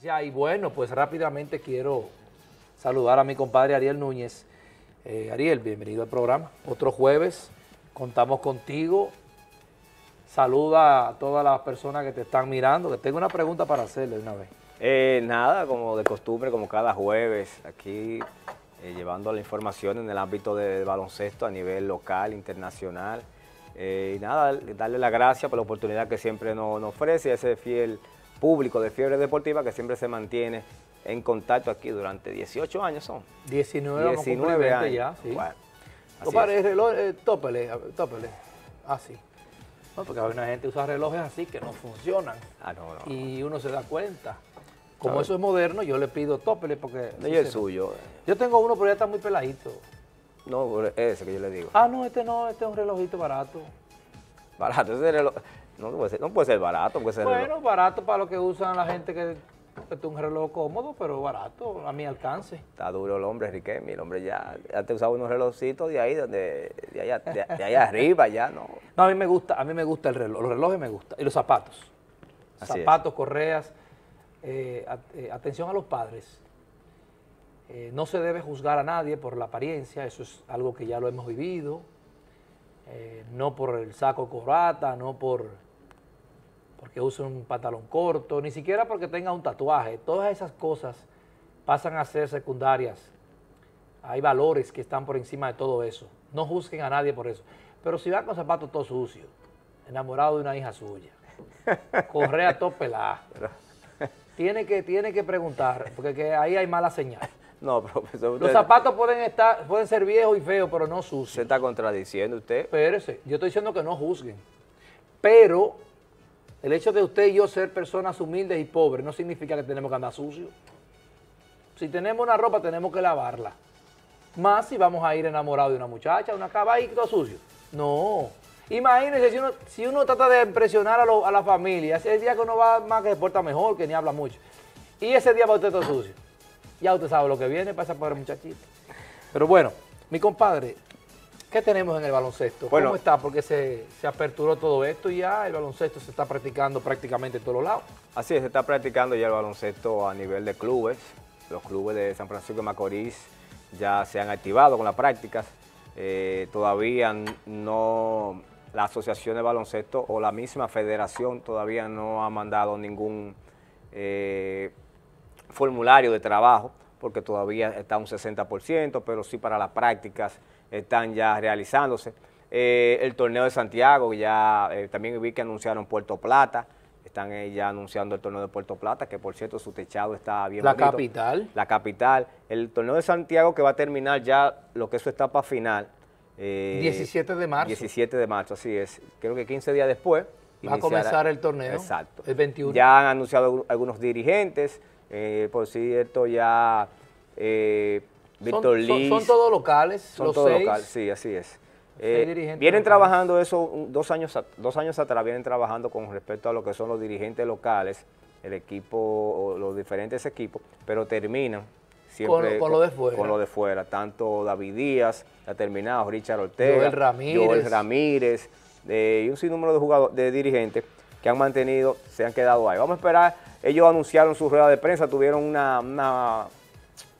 Ya, y bueno, pues rápidamente quiero saludar a mi compadre Ariel Núñez. Eh, Ariel, bienvenido al programa. Otro jueves, contamos contigo. Saluda a todas las personas que te están mirando, que tengo una pregunta para hacerle una vez. Eh, nada, como de costumbre, como cada jueves, aquí eh, llevando la información en el ámbito del baloncesto a nivel local, internacional. y nada, darle las gracias por la oportunidad que siempre nos, nos ofrece ese fiel público de Fiebre Deportiva que siempre se mantiene en contacto aquí durante 18 años son. 19, 19 años. ya, sí. Bueno, Compadre, el reloj, eh, tópele, tópele, así. Ah, porque hay una gente que usa relojes así que no funcionan. Ah, no, no. Y uno se da cuenta. Como eso es moderno, yo le pido tópele porque... No, yo suyo. Yo tengo uno, pero ya está muy peladito. No, ese que yo le digo. Ah, no, este no, este es un relojito barato. Barato, ese reloj... No puede ser, barato. Puede ser bueno, barato para lo que usan la gente que es un reloj cómodo, pero barato, a mi alcance. Está duro el hombre, Enrique el hombre ya, te usaba unos relojitos de ahí, donde, de, allá, de, allá arriba, ya no. No, a mí me gusta, a mí me gusta el reloj, los relojes me gustan, y los zapatos. zapatos, correas, eh, eh, atención a los padres. Eh, no se debe juzgar a nadie por la apariencia, eso es algo que ya lo hemos vivido, no por el saco corbata, no por porque use un pantalón corto, ni siquiera porque tenga un tatuaje. Todas esas cosas pasan a ser secundarias. Hay valores que están por encima de todo eso. No juzguen a nadie por eso. Pero si va con zapatos todos sucios, enamorado de una hija suya, correa todo pelado, tiene que, tiene que preguntar, porque ahí hay mala señal. No, profesor. Pues, Los zapatos pueden estar, pueden ser viejos y feos, pero no sucios. Se está contradiciendo usted. Espérese, yo estoy diciendo que no juzguen. Pero el hecho de usted y yo ser personas humildes y pobres no significa que tenemos que andar sucio. Si tenemos una ropa, tenemos que lavarla. Más si vamos a ir enamorado de una muchacha, una cava sucio. No. Imagínense, si uno, trata de impresionar a, la familia, ese día que uno va más que se porta mejor, que ni habla mucho. Y ese día va usted todo sucio. Ya usted sabe lo que viene para esa pobre muchachita. Pero bueno, mi compadre, ¿Qué tenemos en el baloncesto? ¿Cómo está? Porque se, aperturó todo esto y ya el baloncesto se está practicando prácticamente en todos los lados. Así es, se está practicando ya el baloncesto a nivel de clubes. Los clubes de San Francisco de Macorís ya se han activado con las prácticas. Eh, todavía no, la asociación de baloncesto o la misma federación todavía no ha mandado ningún eh, formulario de trabajo porque todavía está un 60%, pero sí para las prácticas están ya realizándose. Eh, el torneo de Santiago, ya eh, también vi que anunciaron Puerto Plata, están ya anunciando el torneo de Puerto Plata, que por cierto su techado está bien La capital. La capital. El torneo de Santiago que va a terminar ya lo que es su etapa final. 17 eh, de marzo. 17 de marzo, así es. Creo que 15 días después. Va a comenzar el torneo. Exacto. El 21. Ya han anunciado algunos dirigentes, por cierto ya... Víctor son, son, todos locales, son todos Locales, sí, así es. Eh, vienen trabajando eso dos años, dos años atrás, vienen trabajando con respecto a lo que son los dirigentes locales, el equipo, los diferentes equipos, pero terminan siempre con, lo de fuera. Tanto David Díaz, ha terminado, Richard Ortega, Joel Ramírez, Ramírez eh, y un sinnúmero de jugadores, de dirigentes que han mantenido, se han quedado ahí. Vamos a esperar, ellos anunciaron su rueda de prensa, tuvieron una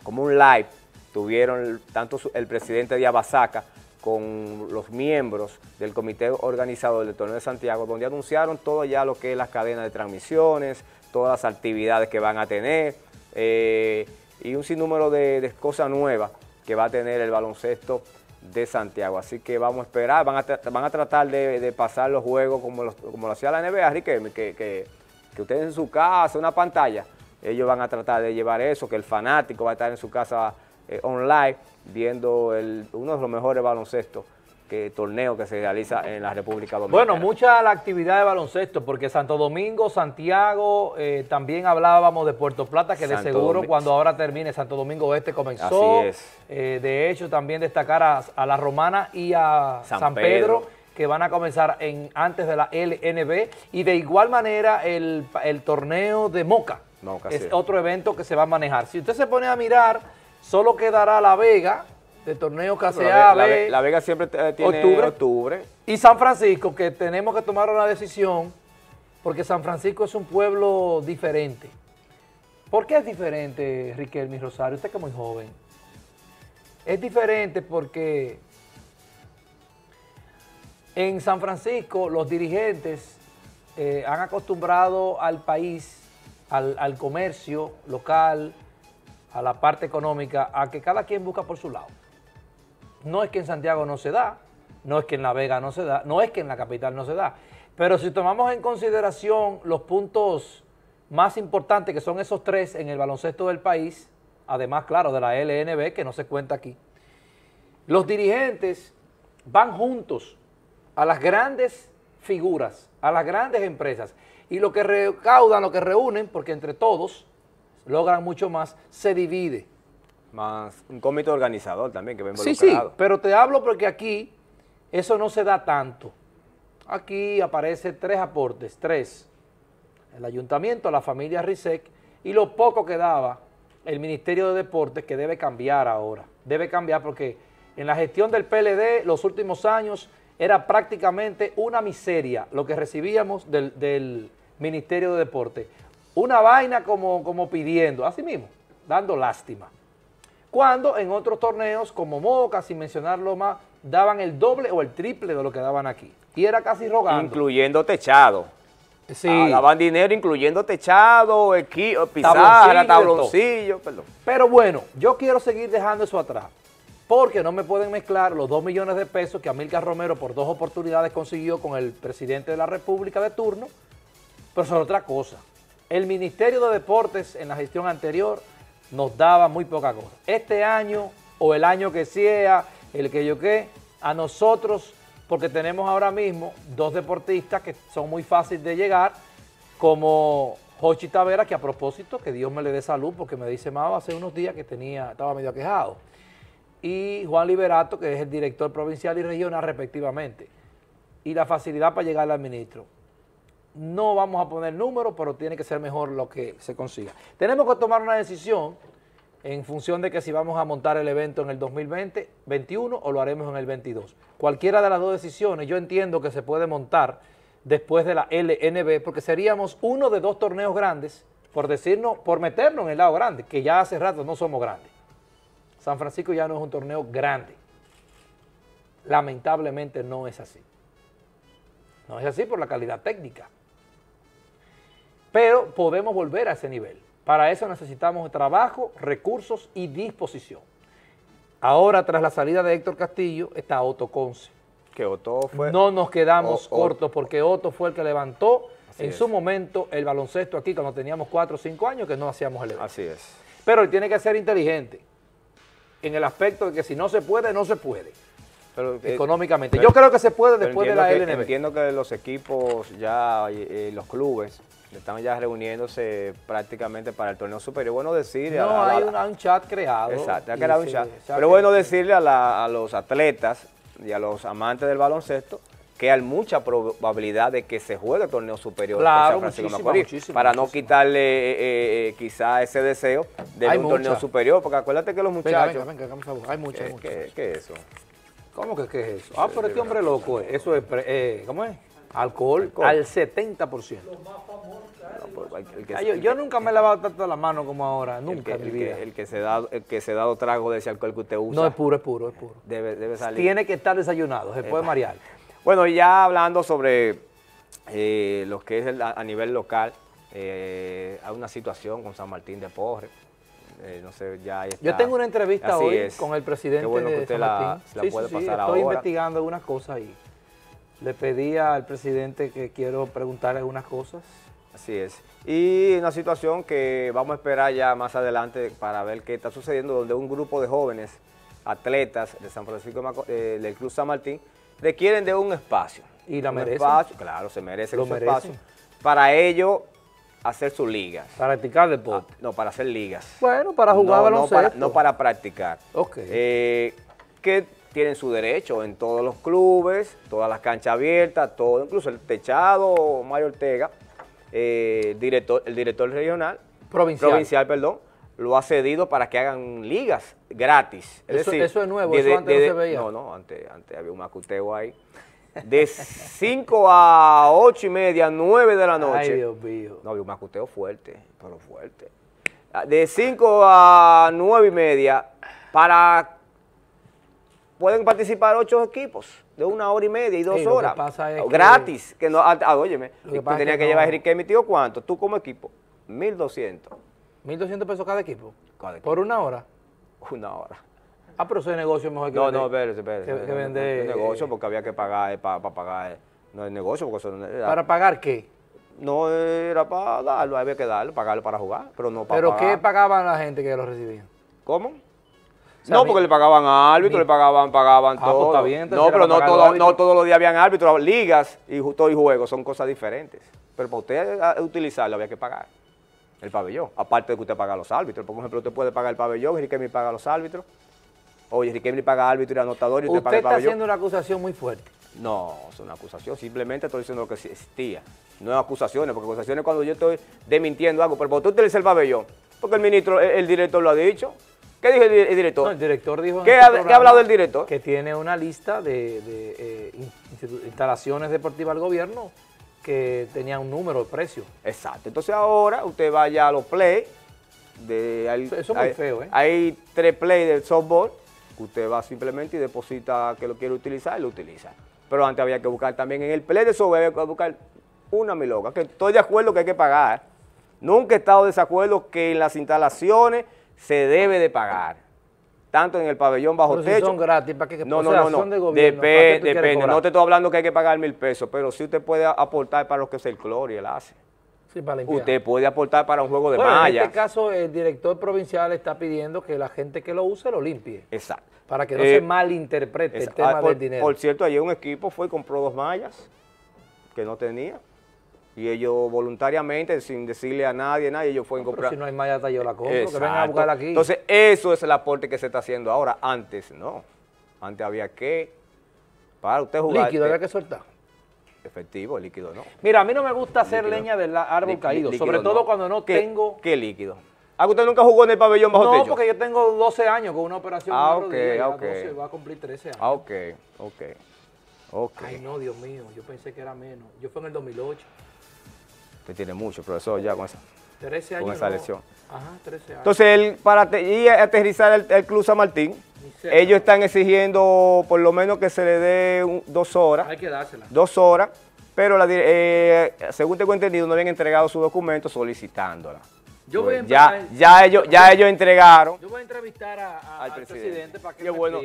como un live tuvieron tanto el presidente de Abasaca con los miembros del comité organizador del Torneo de Santiago, donde anunciaron todo ya lo que es las cadenas de transmisiones, todas las actividades que van a tener eh, y un sinnúmero de, de cosas nuevas que va a tener el baloncesto de Santiago. Así que vamos a esperar, van a, van a tratar de, pasar los juegos como, como lo hacía la NBA, Riquelme, que, que, que, ustedes en su casa, una pantalla, ellos van a tratar de llevar eso, que el fanático va a estar en su casa eh, online viendo uno de los mejores baloncestos que, torneo que se realiza en la República Dominicana. Bueno, mucha la actividad de baloncesto, porque Santo Domingo, Santiago, eh, también hablábamos de Puerto Plata, que de seguro cuando ahora termine Santo Domingo este comenzó. Eh, de hecho, también destacar a, La Romana y a San, Pedro, que van a comenzar en, antes de la LNB, y de igual manera el, torneo de Moca. es otro evento que se va a manejar. Si usted se pone a mirar Solo quedará La Vega, de torneo que la, Vega siempre tiene octubre, Y San Francisco, que tenemos que tomar una decisión, porque San Francisco es un pueblo diferente. ¿Por qué es diferente, Riquelme Rosario? Usted que es muy joven. Es diferente porque en San Francisco los dirigentes eh, han acostumbrado al país, al, al comercio local, a la parte económica, a que cada quien busca por su lado. No es que en Santiago no se da, no es que en La Vega no se da, no es que en la capital no se da, pero si tomamos en consideración los puntos más importantes, que son esos tres en el baloncesto del país, además, claro, de la LNB, que no se cuenta aquí, los dirigentes van juntos a las grandes figuras, a las grandes empresas, y lo que recaudan, lo que reúnen, porque entre todos logran mucho más, se divide. Más un comité organizador también que va involucrado. Sí, pero te hablo porque aquí eso no se da tanto. Aquí aparecen tres aportes, tres. El ayuntamiento, la familia RISEC y lo poco que daba el Ministerio de Deportes que debe cambiar ahora. Debe cambiar porque en la gestión del PLD los últimos años era prácticamente una miseria lo que recibíamos del Ministerio de Deportes una vaina como, como pidiendo, así mismo, dando lástima. Cuando en otros torneos, como Moca, sin mencionarlo más, daban el doble o el triple de lo que daban aquí. Y era casi rogando. Incluyendo techado. Sí. daban dinero incluyendo techado, equi pizarra, tabloncillo, perdón. Pero bueno, yo quiero seguir dejando eso atrás. Porque no me pueden mezclar los dos millones de pesos que Amílcar Romero por dos oportunidades consiguió con el presidente de la República de turno, pero son otra cosa. El Ministerio de Deportes en la gestión anterior nos daba muy poca cosa. Este año o el año que sea, el que yo qué, a nosotros, porque tenemos ahora mismo dos deportistas que son muy fáciles de llegar, como Jochi Tavera, que a propósito, que Dios me le dé salud, porque me dice más, hace unos días que tenía, estaba medio aquejado, y Juan Liberato, que es el director provincial y regional respectivamente, y la facilidad para llegar al ministro. No vamos a poner números, pero tiene que ser mejor lo que se consiga. Tenemos que tomar una decisión en función de que si vamos a montar el evento en el 2020, 21 o lo haremos en el 22. Cualquiera de las dos decisiones yo entiendo que se puede montar después de la LNB porque seríamos uno de dos torneos grandes por decirnos, por meternos en el lado grande, que ya hace rato no somos grandes. San Francisco ya no es un torneo grande. Lamentablemente no es así. No es así por la calidad técnica pero podemos volver a ese nivel. Para eso necesitamos trabajo, recursos y disposición. Ahora, tras la salida de Héctor Castillo, está Otto Conce. Que Otto fue... No nos quedamos cortos porque Otto fue el que levantó en su momento el baloncesto aquí cuando teníamos cuatro o cinco años que no hacíamos el evento. Así es. Pero él tiene que ser inteligente en el aspecto de que si no se puede, no se puede. Eh, económicamente. Yo creo que se puede después de la que, Entiendo que los equipos ya, eh, los clubes, están ya reuniéndose prácticamente para el torneo superior. Bueno decir... No, hay un chat creado. Exacto, ha Pero bueno decirle a, los atletas y a los amantes del baloncesto que hay mucha probabilidad de que se juegue el torneo superior claro, muchísimo, para no quitarle eh, eh, quizá ese deseo de un torneo superior, porque acuérdate que los muchachos... hay mucha, muchos. ¿Qué es eso. ¿Cómo que qué es eso? Ah, pero este hombre loco es. Eh, eso es, eh, ¿cómo es? Alcohol, al 70%. Ah, yo, nunca me he lavado tanto la mano como ahora, nunca el El que, se da, el que se da dado trago de ese alcohol que usted usa. No, es puro, es puro, es puro. Debe, salir. Tiene que estar desayunado, se puede marear. Bueno, ya hablando sobre eh, lo que es a nivel local, eh, hay una situación con San Martín de Porres eh, ya Yo tengo una entrevista hoy con el presidente bueno la, sí, estoy investigando algunas cosas y le pedí al presidente que quiero preguntar algunas cosas. Así es. Y una situación que vamos a esperar ya más adelante para ver qué está sucediendo, donde un grupo de jóvenes atletas de San Francisco, eh, del Club San Martín, requieren de un espacio. Y la merecen. claro, se merece un espacio. Para ello, hacer sus ligas. ¿Practicar deporte? Ah, no, para hacer ligas. Bueno, para jugar no, baloncesto. No para, practicar. Ok. Eh, que tienen su derecho en todos los clubes, todas las canchas abiertas, todo, incluso el techado, Mario Ortega, eh, director, el director regional. Provincial. Provincial, perdón lo ha cedido para que hagan ligas gratis. eso, es nuevo, eso antes no se veía. No, no, antes, antes había un macuteo ahí de 5 a 8 y media, 9 de la noche. Ay, Dios mío. No, yo me macuteo fuerte, pero fuerte. De 5 a 9 y media, para pueden participar 8 equipos de una hora y media y dos horas. gratis. Que, no, ah, ah que llevar tenías que, llevar Enrique, mi tío, ¿cuánto? Tú como equipo, 1.200. ¿1.200 pesos Cada equipo. ¿Por una hora? Una hora. Ah, pero ese negocio mejor que No, vender. no, espérese, espérese. Que, vender. negocio eh, porque había que pagar eh, para pagar. Eh. No, es negocio porque eso era, ¿Para pagar qué? No era para darlo, había que darlo, pagarlo para jugar, pero no para ¿Pero qué pagaban la gente que lo recibía? ¿Cómo? no, porque le pagaban a árbitros, le pagaban, pagaban ah, pues todo. no, pero no, todos los días habían árbitros, ligas y, justo y juegos, son cosas diferentes. Pero para usted utilizarlo había que pagar el pabellón, aparte de que usted paga los árbitros. Por ejemplo, usted puede pagar el pabellón, que me paga los árbitros oye, Riquelme paga árbitro y anotador y usted, paga el está haciendo una acusación muy fuerte. No, es una acusación, simplemente estoy diciendo lo que existía. No es acusaciones, porque acusaciones cuando yo estoy desmintiendo algo, pero ¿por qué dice el pabellón? Porque el ministro, el, director lo ha dicho. ¿Qué dijo el, director? No, el director dijo... Este ¿Qué, ha, hablado el director? Que tiene una lista de, eh, instalaciones deportivas del gobierno que tenía un número de precio. Exacto. Entonces ahora usted vaya a los play. eso, es muy feo, ¿eh? Hay tres play del softball Usted va simplemente y deposita que lo quiere utilizar y lo utiliza. Pero antes había que buscar también en el ple de que buscar una miloca, que estoy de acuerdo que hay que pagar. Nunca he estado de desacuerdo que en las instalaciones se debe de pagar. Tanto en el pabellón bajo techo. son gratis, ¿para no, no, no, De depende. No te estoy hablando que hay que pagar mil pesos, pero si usted puede aportar para lo que es el cloro y el ácido usted puede aportar para un juego de mallas En este caso, el director provincial está pidiendo que la gente que lo use lo limpie. Exacto. Para que no se eh, malinterprete el tema ah, del dinero. Por cierto, ayer un equipo fue y compró dos mallas que no tenía. Y ellos voluntariamente, sin decirle a nadie, nadie, ellos fueron a comprar. si no hay malla, yo la compro, a buscar aquí. Entonces, eso es el aporte que se está haciendo ahora. Antes no. Antes había que, para usted jugar. Líquido, eh, había que soltar. Efectivo, líquido no. Mira, a mí no me gusta hacer leña del árbol caído, sobre todo cuando no tengo... ¿Qué líquido? Ah, ¿usted nunca jugó en el pabellón bajo techo? No, porque yo tengo 12 años con una operación. Ah, ok, ok. va a cumplir 13 años. Ah, ok, ok, Ay, no, Dios mío, yo pensé que era menos. Yo fui en el 2008. Usted tiene mucho, profesor, ya con esa, 13 años, con esa lesión. Ajá, 13 años. Entonces, él para aterrizar el, el Club San Martín ellos están exigiendo por lo menos que se le dé dos horas. Hay que dársela. Dos horas, pero eh, según tengo entendido no habían entregado su documento solicitándola. Yo voy a ya, ya, ellos, ya ellos entregaron. Yo voy a entrevistar al, presidente. para que qué bueno,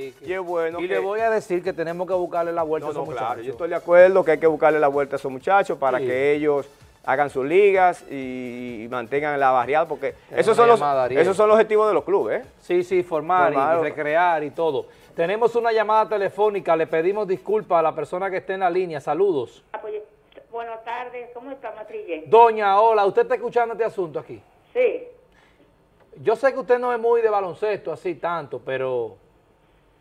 bueno Y le voy a decir que tenemos que buscarle la vuelta a esos muchachos. yo estoy de acuerdo que hay que buscarle la vuelta a esos muchachos para que ellos hagan sus ligas y, mantengan la barriada, porque esos son, los, esos son los objetivos de los clubes. ¿eh? Sí, sí, formar, y, recrear y todo. Tenemos una llamada telefónica, le pedimos disculpas a la persona que esté en la línea. Saludos. Ah, pues, buenas tardes, ¿cómo está Matrille? Doña, hola, ¿usted está escuchando este asunto aquí? Sí. Yo sé que usted no es muy de baloncesto, así tanto, pero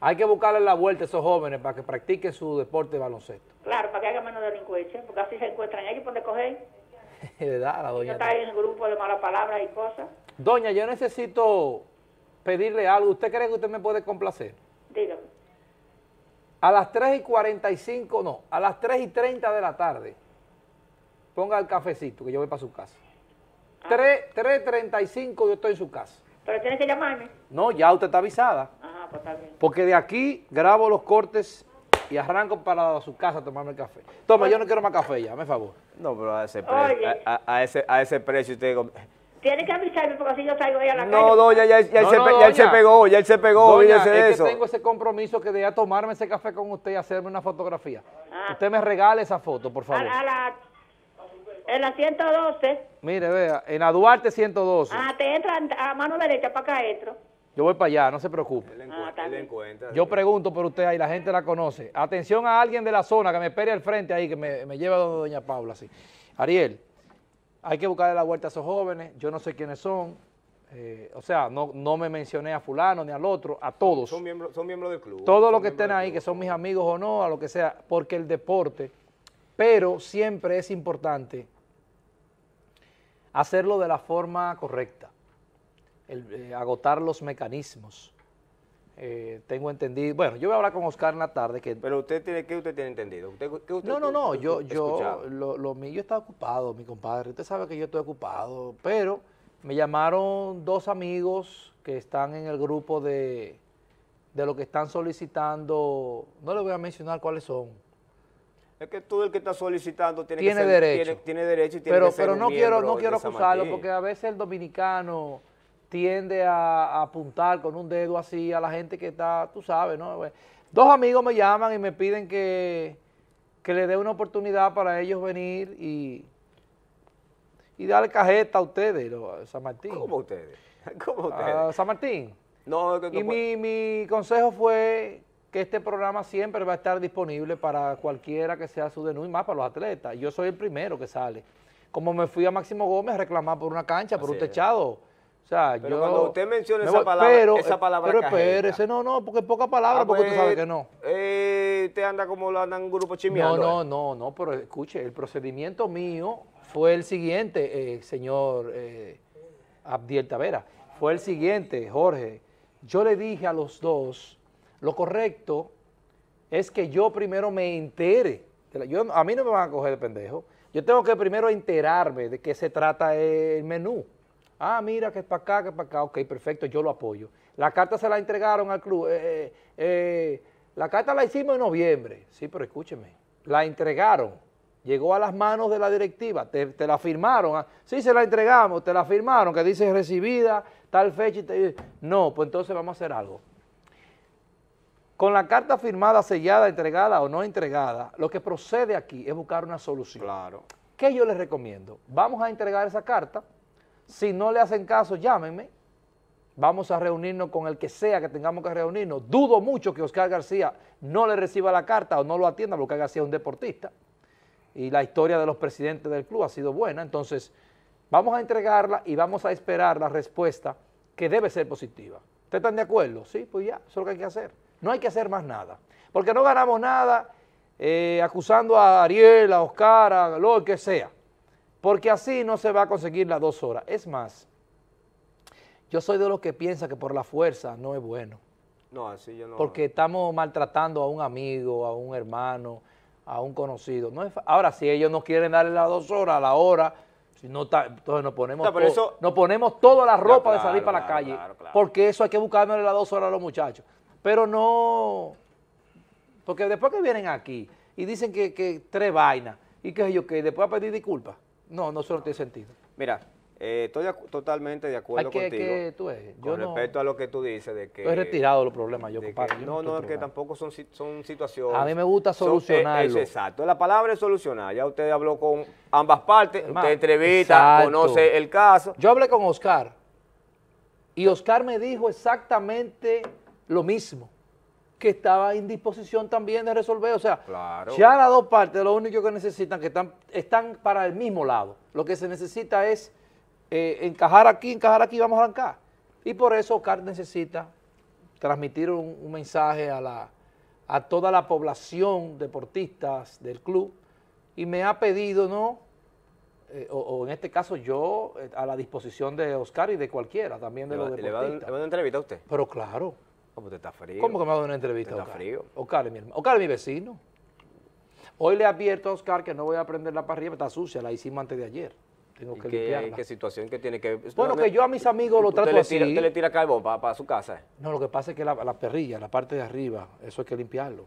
hay que buscarle la vuelta a esos jóvenes para que practiquen su deporte de baloncesto. Claro, para que hagan menos delincuencia, porque así se encuentran ellos por coger. ¿Verdad? doña en el grupo de malas palabras y cosas. Doña, yo necesito pedirle algo. ¿Usted cree que usted me puede complacer? Dígame. A las 3 y 45, no, a las 3 y 30 de la tarde, ponga el cafecito que yo voy para su casa. 3.35 ah. yo estoy en su casa. Pero tiene que llamarme. No, ya usted está avisada. Ajá, ah, pues está bien. Porque de aquí grabo los cortes y arranco para su casa a tomarme el café. Toma, yo no quiero más café ya, me favor. No, pero a ese precio, a, ese, a ese precio usted... Tiene que avisarme porque así yo salgo ahí a la no, calle. No, ya, ya, no, doña. ya él se pegó, ya él se pegó, doña, es tengo ese compromiso que de ya tomarme ese café con usted y hacerme una fotografía. Ah. Usted me regale esa foto, por favor. A, la, en la 112. Mire, vea, en la Duarte 112. Ah, te entra a mano derecha para acá adentro. Yo voy para allá, no se preocupe. Ah, yo pregunto por usted ahí, la gente la conoce. Atención a alguien de la zona que me espere al frente ahí, que me, lleve a donde doña Paula, Ariel, hay que buscarle la vuelta a esos jóvenes, yo no sé quiénes son, eh, o sea, no, no, me mencioné a fulano ni al otro, a todos. Son miembros, son miembros del club. Todos los que estén ahí, que son mis amigos o no, a lo que sea, porque el deporte, pero siempre es importante hacerlo de la forma correcta el, eh, agotar los mecanismos. Eh, tengo entendido, bueno, yo voy a hablar con Oscar en la tarde. Que, Pero usted tiene, ¿qué usted tiene entendido? no, no, no, yo, yo, lo, mío está ocupado, mi compadre, usted sabe que yo estoy ocupado, pero me llamaron dos amigos que están en el grupo de, de lo que están solicitando, no les voy a mencionar cuáles son, es que tú, el que está solicitando tiene, que derecho. Tiene, derecho pero, Pero no quiero, no quiero acusarlo porque a veces el dominicano tiende a, apuntar con un dedo así a la gente que está, tú sabes, ¿no? Pues, dos amigos me llaman y me piden que, que le dé una oportunidad para ellos venir y, y darle cajeta a ustedes, San Martín. ¿Cómo ustedes? ¿Cómo ustedes? San Martín. No, y mi, consejo fue que este programa siempre va a estar disponible para cualquiera que sea su denuncia, más para los atletas. Yo soy el primero que sale. Como me fui a Máximo Gómez a reclamar por una cancha, por un techado. O sea, cuando usted menciona esa palabra, pero, esa eh, palabra espérese, eh, no, no, porque es poca palabra, ah, porque usted sabe pues, que no. Eh, usted anda como lo andan un grupo chimeando. No, no, eh. no, no, pero escuche, el procedimiento mío fue el siguiente, señor Abdiel Tavera, fue el siguiente, Jorge. Yo le dije a los dos, lo correcto es que yo primero me entere. Yo, a mí no me van a coger de pendejo. Yo tengo que primero enterarme de qué se trata el menú. Ah, mira, que es para acá, que es para acá. Ok, perfecto, yo lo apoyo. La carta se la entregaron al club. Eh, eh, eh, la carta la hicimos en noviembre. Sí, pero escúcheme. La entregaron. Llegó a las manos de la directiva. Te, la firmaron. Ah. Sí, se la entregamos. Te la firmaron. Que dice recibida, tal fecha. No, pues entonces vamos a hacer algo. Con la carta firmada, sellada, entregada o no entregada, lo que procede aquí es buscar una solución. Claro. ¿Qué yo les recomiendo? Vamos a entregar esa carta si no le hacen caso, llámenme. Vamos a reunirnos con el que sea que tengamos que reunirnos. Dudo mucho que Oscar García no le reciba la carta o no lo atienda, porque García es un deportista. Y la historia de los presidentes del club ha sido buena. Entonces, vamos a entregarla y vamos a esperar la respuesta que debe ser positiva. ¿Ustedes están de acuerdo? Sí, pues ya, eso es lo que hay que hacer. No hay que hacer más nada. Porque no ganamos nada eh, acusando a Ariel, a Oscar, a lo que sea porque así no se va a conseguir las dos horas. Es más, yo soy de los que piensa que por la fuerza no es bueno. No, así yo no. Porque estamos maltratando a un amigo, a un hermano, a un conocido. No Ahora, si ellos no quieren darle las dos horas, a la hora, si no entonces nos ponemos, no, ponemos toda la ropa de salir para la calle. porque eso hay que buscarle las dos horas a los muchachos. Pero no, porque después que vienen aquí y dicen que, tres vainas y que yo que después a pedir disculpas. No, no, solo tiene sentido. Mira, eh, estoy totalmente de acuerdo contigo. Yo con respecto a lo que tú dices de que... retirado los problemas, yo, comparto. no, no, es que tampoco son, son situaciones... A mí me gusta eh, solucionar exacto, la palabra es solucionar. Ya usted habló con ambas partes, usted entrevista, conoce el caso. Yo hablé con Oscar y Oscar me dijo exactamente lo mismo que estaba en disposición también de resolver. O sea, ya las dos partes lo único que necesitan, que están, están para el mismo lado. Lo que se necesita es eh, encajar aquí, encajar aquí, vamos a arrancar. Y por eso Oscar necesita transmitir un, mensaje a, la, a toda la población deportistas del club y me ha pedido, ¿no? Eh, o, en este caso yo, eh, a la disposición de Oscar y de cualquiera, también de los deportistas. ¿Le va a dar entrevista a usted? Pero claro. Pues ¿Cómo que me va a una entrevista? está frío. Oscar es mi hermano. Oscar mi vecino. Hoy le advierto a Oscar que no voy a prender la parrilla, está sucia, la hicimos antes de ayer. Tengo que qué, limpiarla. ¿Qué situación que tiene que...? Bueno, que yo a mis amigos lo trato así. ¿Usted le tira carbón para, su casa? No, lo que pasa es que la, perrilla, la parte de arriba, eso hay que limpiarlo.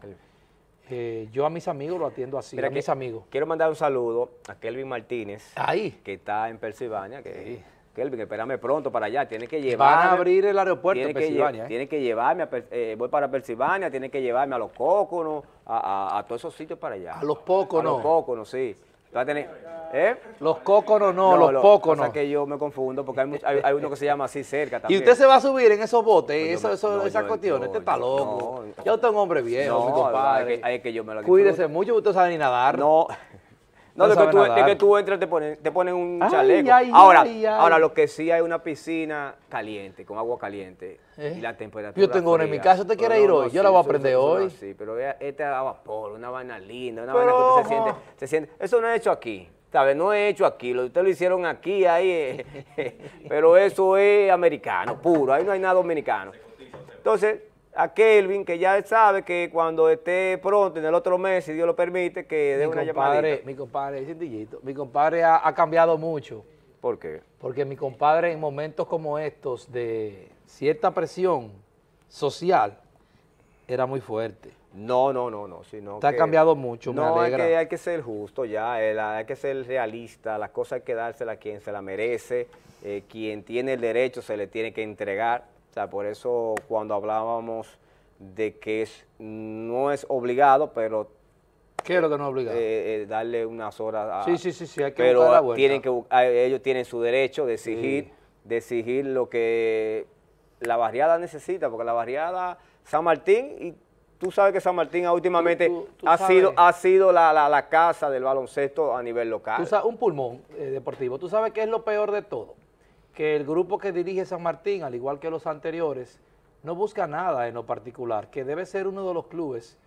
Eh, yo a mis amigos lo atiendo así, a mis amigos. Quiero mandar un saludo a Kelvin Martínez. Ahí. Que está en Pensilvania, que... Kelvin, espérame pronto para allá, tiene que llevarme. Van a abrir el aeropuerto ¿eh? tiene Que, llevarme, eh, voy para Pensilvania, tiene que llevarme a los Cóconos, a, todos esos sitios para allá. A los Póconos. A los Póconos, sí. a tener, ¿eh? Los Cóconos no, los Póconos. O sea que yo me confundo porque hay, hay, uno que se llama así cerca también. ¿Y usted se va a subir en esos botes, eso, esas cuestiones? Este está loco. yo tengo un hombre viejo, mi compadre. que, yo me lo Cuídese mucho, usted sabe ni nadar. No. No, es de, que tú, entras te ponen, te ponen un chaleco. ahora, ahora lo que sí hay una piscina caliente, con agua caliente. Y eh, la temperatura. Yo tengo una en mi casa, usted quiere ir hoy. yo la voy a aprender hoy. Sí, pero vea, esta a vapor, una vaina linda, una vaina que se siente, se siente. Eso no es hecho aquí. sabes No es hecho aquí, lo ustedes lo hicieron aquí, ahí, eh, pero eso es americano, puro, ahí no hay nada dominicano. Entonces, a Kelvin, que ya sabe que cuando esté pronto, en el otro mes, si Dios lo permite, que dé mi una compadre, Mi compadre, mi compadre ha, cambiado mucho. ¿Por qué? Porque mi compadre en momentos como estos de cierta presión social era muy fuerte. No, no, no, no. Sino Te ha cambiado mucho, no, me alegra. Hay que, hay que ser justo ya, hay que ser realista, las cosas hay que dárselas a quien se la merece, eh, quien tiene el derecho se le tiene que entregar o sea, por eso cuando hablábamos de que es, no es obligado, pero... ¿Qué es lo que no es obligado? Eh, eh, darle unas horas a... Sí, sí, sí, sí hay que Pero tienen que, ellos tienen su derecho de exigir, de exigir lo que la barriada necesita, porque la barriada San Martín, y tú sabes que San Martín ah, últimamente ha, sido, ha sido la, la, casa del baloncesto a nivel local. un pulmón eh, deportivo, tú sabes que es lo peor de todo que el grupo que dirige San Martín, al igual que los anteriores, no busca nada en lo particular, que debe ser uno de los clubes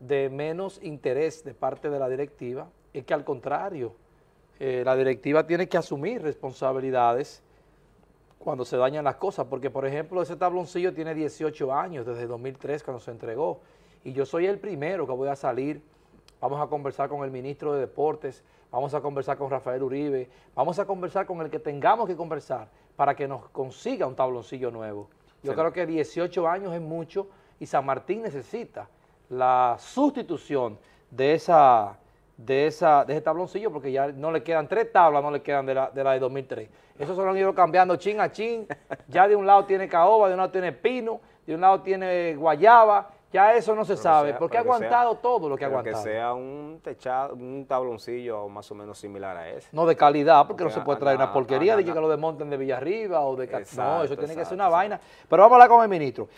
de menos interés de parte de la directiva, es que al contrario, eh, la directiva tiene que asumir responsabilidades cuando se dañan las cosas, porque por ejemplo ese tabloncillo tiene 18 años, desde 2003 cuando se entregó, y yo soy el primero que voy a salir, vamos a conversar con el ministro de Deportes, vamos a conversar con Rafael Uribe, vamos a conversar con el que tengamos que conversar para que nos consiga un tabloncillo nuevo. Yo creo que 18 años es mucho y San Martín necesita la sustitución de esa de esa de ese tabloncillo porque ya no le quedan tres tablas, no le quedan de la de, la de 2003. Eso se lo han ido cambiando chin a chin. Ya de un lado tiene caoba, de un lado tiene pino, de un lado tiene guayaba, ya eso no se sabe, porque ha aguantado todo lo que ha aguantado. Que sea un techado, un tabloncillo más o menos similar a ese. No de calidad, porque, no se puede traer una porquería de que lo desmonten de Villarriba o de No, eso tiene que ser una vaina. Pero vamos a hablar con el ministro.